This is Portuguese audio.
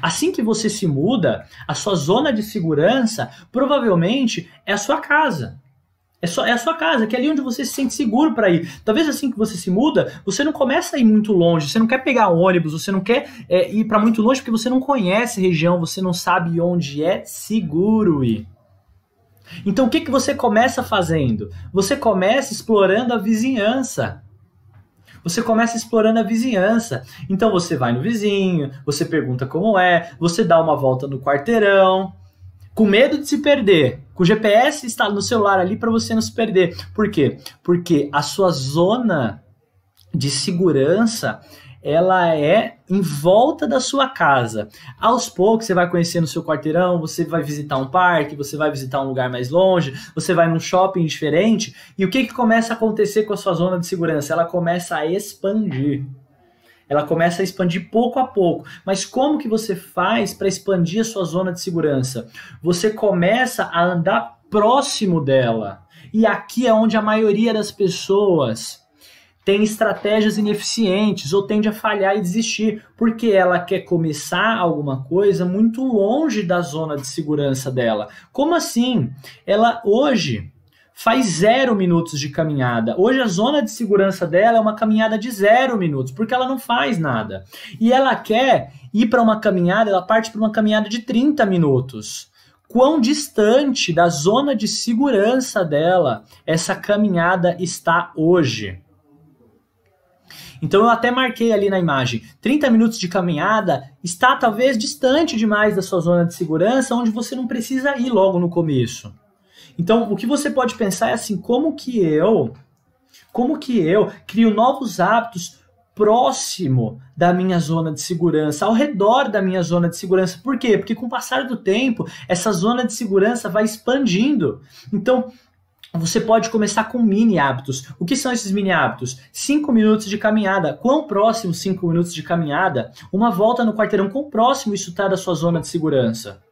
Assim que você se muda, a sua zona de segurança provavelmente é a sua casa. É, só, é a sua casa, que é ali onde você se sente seguro para ir. Talvez assim que você se muda, você não começa a ir muito longe, você não quer pegar ônibus, você não quer é, ir para muito longe porque você não conhece região, você não sabe onde é seguro ir. Então o que, que você começa fazendo? Você começa explorando a vizinhança. Você começa explorando a vizinhança. Então você vai no vizinho, você pergunta como é, você dá uma volta no quarteirão, com medo de se perder. Com o GPS está no celular ali para você não se perder. Por quê? Porque a sua zona de segurança ela é em volta da sua casa. Aos poucos você vai conhecendo o seu quarteirão, você vai visitar um parque, você vai visitar um lugar mais longe, você vai num shopping diferente. E o que, que começa a acontecer com a sua zona de segurança? Ela começa a expandir ela começa a expandir pouco a pouco. Mas como que você faz para expandir a sua zona de segurança? Você começa a andar próximo dela. E aqui é onde a maioria das pessoas tem estratégias ineficientes ou tende a falhar e desistir, porque ela quer começar alguma coisa muito longe da zona de segurança dela. Como assim? Ela hoje faz zero minutos de caminhada. Hoje a zona de segurança dela é uma caminhada de zero minutos, porque ela não faz nada. E ela quer ir para uma caminhada, ela parte para uma caminhada de 30 minutos quão distante da zona de segurança dela essa caminhada está hoje. Então eu até marquei ali na imagem: 30 minutos de caminhada está talvez distante demais da sua zona de segurança, onde você não precisa ir logo no começo. Então o que você pode pensar é assim: como que eu, como que eu crio novos hábitos próximo da minha zona de segurança, ao redor da minha zona de segurança. Por quê? Porque com o passar do tempo, essa zona de segurança vai expandindo. Então, você pode começar com mini hábitos. O que são esses mini hábitos? 5 minutos de caminhada. Quão próximo 5 minutos de caminhada? Uma volta no quarteirão. Quão próximo isso está da sua zona de segurança?